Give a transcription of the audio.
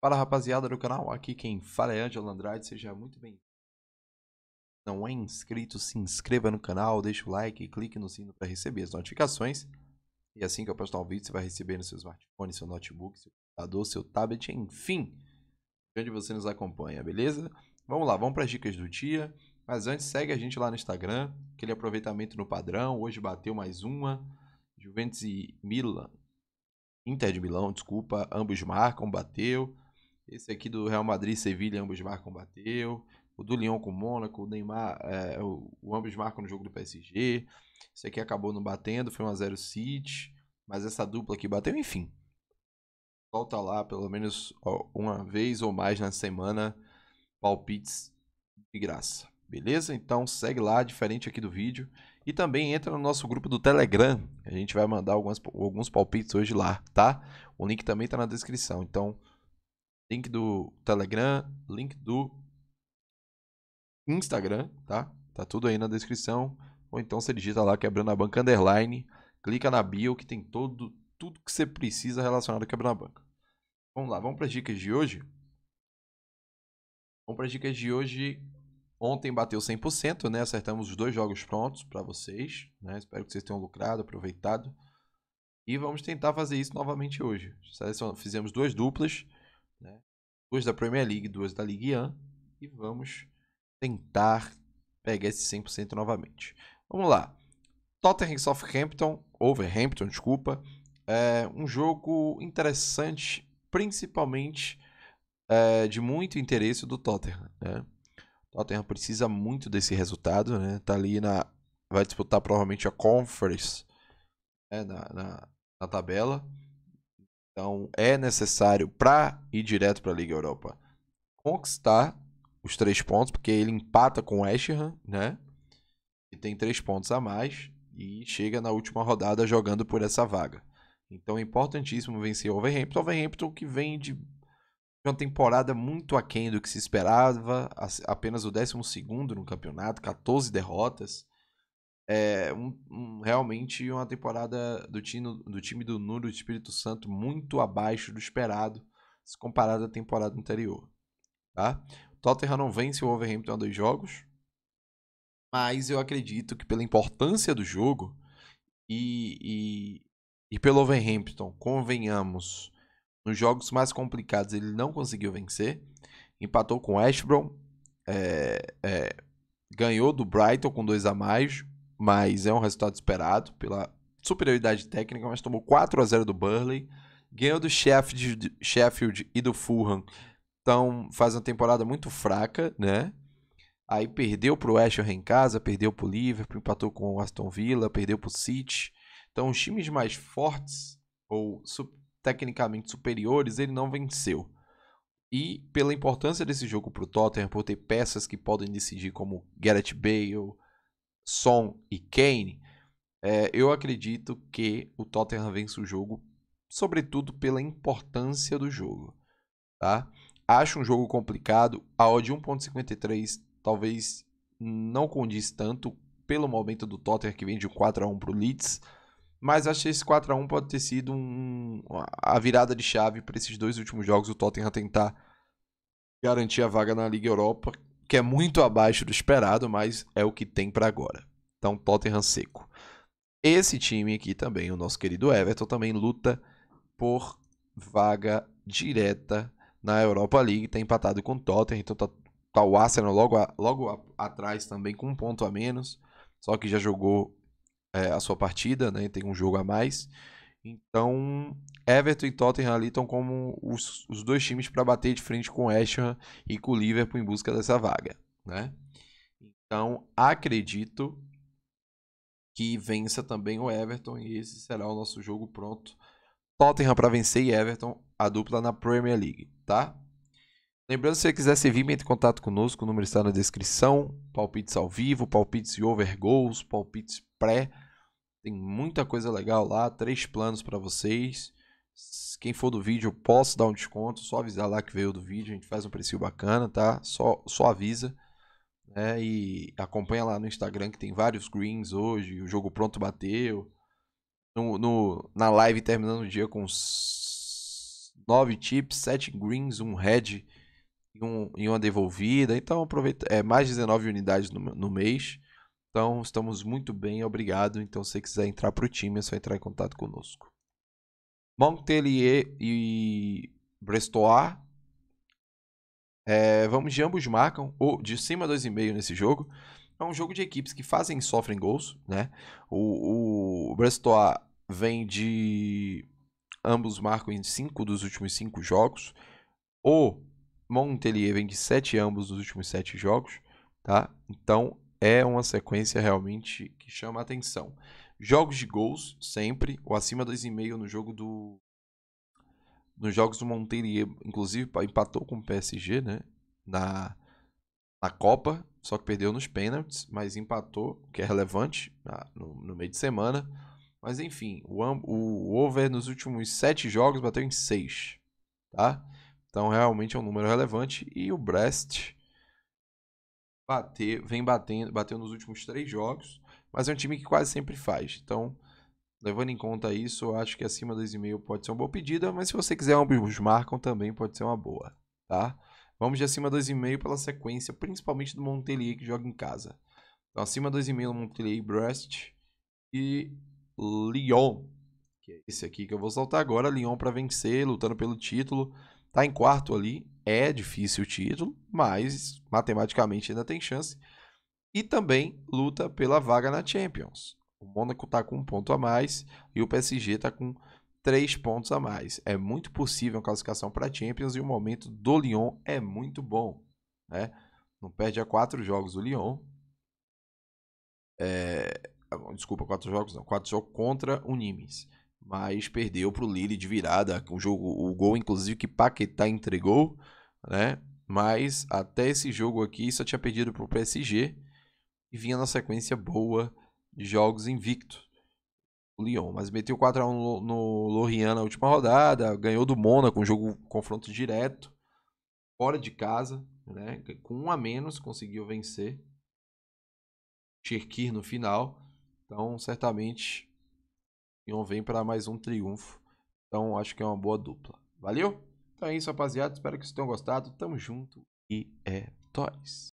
Fala rapaziada do canal, aqui quem fala é Angelo Andrade, seja muito bem-vindo. Não é inscrito, se inscreva no canal, deixa o like e clique no sino para receber as notificações. E assim que eu postar um vídeo, você vai receber no seu smartphone, seu notebook, seu computador, seu tablet, enfim, onde você nos acompanha, beleza? Vamos lá, vamos para as dicas do dia. Mas antes, segue a gente lá no Instagram, aquele aproveitamento no padrão. Hoje bateu mais uma. Juventus e Milan, Inter de Milão, desculpa, ambos marcam, bateu. Esse aqui do Real Madrid e Sevilha, ambos marcam, bateu. O do Lyon com o Mônaco, o Neymar, é, o, o, ambos marcam no jogo do PSG. Esse aqui acabou não batendo, foi 1x0 City. Mas essa dupla aqui bateu, enfim. falta lá pelo menos uma vez ou mais na semana. Palpites de graça. Beleza? Então segue lá, diferente aqui do vídeo. E também entra no nosso grupo do Telegram. A gente vai mandar algumas, alguns palpites hoje lá, tá? O link também está na descrição. Então Link do Telegram, link do Instagram, tá? Tá tudo aí na descrição. Ou então você digita lá quebrando a banca underline, clica na bio que tem todo tudo que você precisa relacionado a quebrando a banca. Vamos lá, vamos para as dicas de hoje. Vamos para as dicas de hoje. Ontem bateu 100%, né? Acertamos os dois jogos prontos para vocês, né? Espero que vocês tenham lucrado, aproveitado. E vamos tentar fazer isso novamente hoje. Fizemos duas duplas. Né? Duas da Premier League, duas da Ligue 1. E vamos tentar pegar esse 100% novamente. Vamos lá. Tottenham Southampton, Overhampton, desculpa. É um jogo interessante, principalmente é, de muito interesse do Tottenham. Né? O Tottenham precisa muito desse resultado, né? Tá ali na. Vai disputar provavelmente a Conference né? na, na, na tabela. Então é necessário para ir direto para a Liga Europa conquistar os três pontos, porque ele empata com o West Ham, né? E tem três pontos a mais e chega na última rodada jogando por essa vaga. Então é importantíssimo vencer o Overhampton. O Overhampton que vem de uma temporada muito aquém do que se esperava, apenas o 12 no campeonato, 14 derrotas. É, um, um, realmente uma temporada do time, do time do Nuno Espírito Santo muito abaixo do esperado, se comparado à temporada anterior. Tá? O Tottenham não vence o Wolverhampton a dois jogos, mas eu acredito que pela importância do jogo e, e, e pelo Wolverhampton, convenhamos, nos jogos mais complicados ele não conseguiu vencer, empatou com o Ashbron, é, é, ganhou do Brighton com dois a mais, mas é um resultado esperado pela superioridade técnica, mas tomou 4 a 0 do Burley, ganhou do Sheffield, Sheffield e do Fulham. Então, faz uma temporada muito fraca, né? Aí perdeu para o West Ham em casa, perdeu para o Liverpool, empatou com o Aston Villa, perdeu para o City. Então, os times mais fortes ou su tecnicamente superiores, ele não venceu. E pela importância desse jogo para o Tottenham, por ter peças que podem decidir, como Gareth Bale, Son e Kane, é, eu acredito que o Tottenham vence o jogo, sobretudo pela importância do jogo. Tá? Acho um jogo complicado. A odd 1.53 talvez não condiz tanto pelo momento do Tottenham que vem de 4 a 1 para o Leeds. Mas acho que esse 4x1 pode ter sido um, a virada de chave para esses dois últimos jogos. O Tottenham tentar garantir a vaga na Liga Europa, que é muito abaixo do esperado, mas é o que tem para agora. Então, Tottenham seco. Esse time aqui também, o nosso querido Everton, também luta por vaga direta na Europa League. Está empatado com o Tottenham, então tá, tá o Arsenal logo, a, logo a, atrás também, com um ponto a menos. Só que já jogou é, a sua partida, né? tem um jogo a mais. Então, Everton e Tottenham ali estão como os, os dois times para bater de frente com o West e com o Liverpool em busca dessa vaga, né? Então, acredito que vença também o Everton e esse será o nosso jogo pronto. Tottenham para vencer e Everton, a dupla na Premier League, tá? Lembrando, se você quiser servir, entre em contato conosco, o número está na descrição. Palpites ao vivo, palpites e over palpites pré tem muita coisa legal lá, três planos para vocês. Quem for do vídeo, posso dar um desconto, só avisar lá que veio do vídeo, a gente faz um preço bacana, tá? Só, só avisa. Né? E acompanha lá no Instagram que tem vários greens hoje, o jogo pronto bateu. No, no na live terminando o dia com nove chips, sete greens, um red e, um, e uma devolvida. Então aproveita, é mais 19 unidades no, no mês. Então, estamos muito bem, obrigado. Então, se você quiser entrar para o time, é só entrar em contato conosco. Montpellier e Brestois. É, vamos de ambos marcam, ou de cima 2,5 nesse jogo. É um jogo de equipes que fazem e sofrem gols, né? O, o Brestois vem de... Ambos marcam em 5 dos últimos 5 jogos. O Montpellier vem de 7 ambos nos últimos 7 jogos, tá? Então, é uma sequência realmente que chama a atenção. Jogos de gols, sempre, ou acima 2,5 no jogo do. Nos jogos do Monterier, inclusive empatou com o PSG, né? Na, na Copa, só que perdeu nos pênaltis, mas empatou, que é relevante, na, no, no, meio de semana. Mas enfim, o, o over nos últimos sete jogos bateu em seis, tá? Então realmente é um número relevante. E o Brest, bater, vem batendo, bateu nos últimos três jogos, mas é um time que quase sempre faz. Então, levando em conta isso, eu acho que acima de 2,5 pode ser uma boa pedida, mas se você quiser ambos marcam também pode ser uma boa, tá? Vamos de acima de 2,5 pela sequência, principalmente do Montpellier que joga em casa. Então, acima de 2,5 Montpellier Brest e Lyon, que é esse aqui que eu vou soltar agora, Lyon para vencer, lutando pelo título, tá em quarto ali, é difícil o título, mas matematicamente ainda tem chance. E também luta pela vaga na Champions. O Mônaco está com um ponto a mais e o PSG está com três pontos a mais. É muito possível a classificação para a Champions e o momento do Lyon é muito bom. Né? Não perde a quatro jogos o Lyon. É... Ah, desculpa, quatro jogos não. Quatro jogos contra o Nimes mas perdeu para o Lille de virada. O jogo, o gol inclusive que Paquetá entregou, né? Mas até esse jogo aqui só tinha perdido para o PSG e vinha na sequência boa de jogos invicto. O Lyon, mas meteu 4 a 1 no, no Lorient na última rodada, ganhou do Mônaco, um jogo confronto direto, fora de casa, né? Com um a menos conseguiu vencer. Cherkir no final. Então, certamente Lyon vem para mais um triunfo. Então acho que é uma boa dupla. Valeu? Então é isso, rapaziada. Espero que vocês tenham gostado. Tamo junto e é Toys.